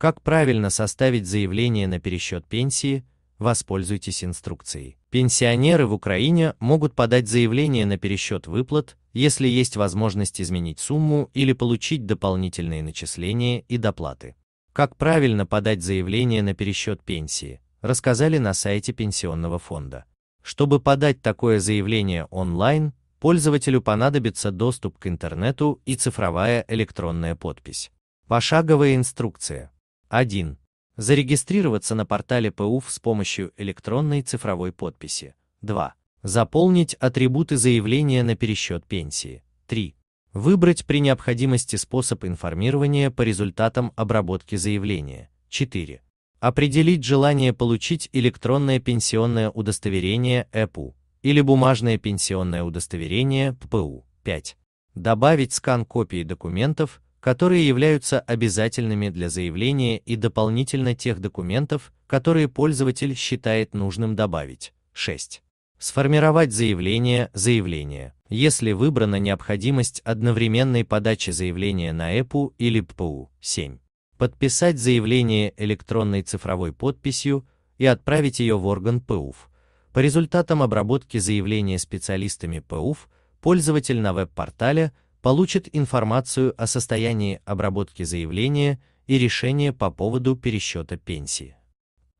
Как правильно составить заявление на пересчет пенсии, воспользуйтесь инструкцией. Пенсионеры в Украине могут подать заявление на пересчет выплат, если есть возможность изменить сумму или получить дополнительные начисления и доплаты. Как правильно подать заявление на пересчет пенсии, рассказали на сайте пенсионного фонда. Чтобы подать такое заявление онлайн, пользователю понадобится доступ к интернету и цифровая электронная подпись. Пошаговая инструкция. 1. Зарегистрироваться на портале ПУФ с помощью электронной цифровой подписи. 2. Заполнить атрибуты заявления на пересчет пенсии. 3. Выбрать при необходимости способ информирования по результатам обработки заявления. 4. Определить желание получить электронное пенсионное удостоверение ЭПУ или бумажное пенсионное удостоверение ППУ. 5. Добавить скан копии документов, которые являются обязательными для заявления и дополнительно тех документов, которые пользователь считает нужным добавить. 6. Сформировать заявление, заявление. Если выбрана необходимость одновременной подачи заявления на ЭПУ или ППУ. 7. Подписать заявление электронной цифровой подписью и отправить ее в орган ПУФ. По результатам обработки заявления специалистами ПУФ пользователь на веб-портале получит информацию о состоянии обработки заявления и решение по поводу пересчета пенсии.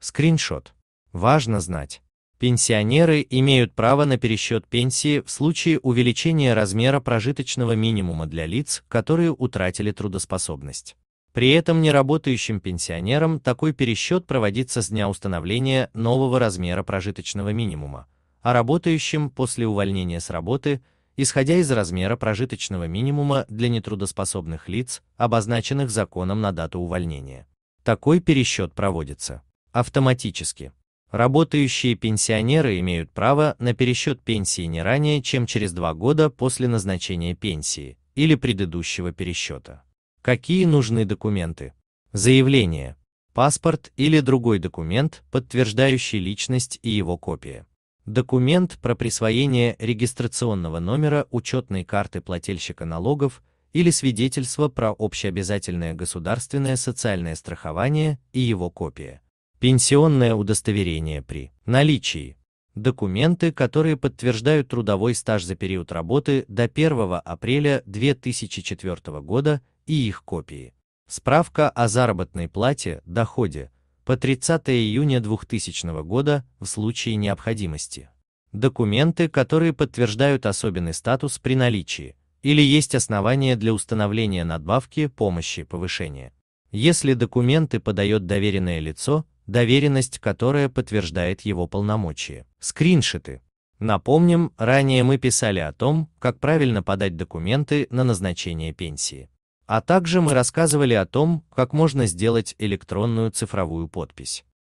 Скриншот. Важно знать. Пенсионеры имеют право на пересчет пенсии в случае увеличения размера прожиточного минимума для лиц, которые утратили трудоспособность. При этом неработающим пенсионерам такой пересчет проводится с дня установления нового размера прожиточного минимума, а работающим после увольнения с работы – исходя из размера прожиточного минимума для нетрудоспособных лиц, обозначенных законом на дату увольнения. Такой пересчет проводится автоматически. Работающие пенсионеры имеют право на пересчет пенсии не ранее, чем через два года после назначения пенсии или предыдущего пересчета. Какие нужны документы? Заявление, паспорт или другой документ, подтверждающий личность и его копия документ про присвоение регистрационного номера учетной карты плательщика налогов или свидетельство про общеобязательное государственное социальное страхование и его копия. Пенсионное удостоверение при наличии. Документы, которые подтверждают трудовой стаж за период работы до 1 апреля 2004 года и их копии. Справка о заработной плате, доходе, по 30 июня 2000 года в случае необходимости. Документы, которые подтверждают особенный статус при наличии или есть основания для установления надбавки, помощи, повышения. Если документы подает доверенное лицо, доверенность, которая подтверждает его полномочия. Скриншоты. Напомним, ранее мы писали о том, как правильно подать документы на назначение пенсии. А также мы рассказывали о том, как можно сделать электронную цифровую подпись.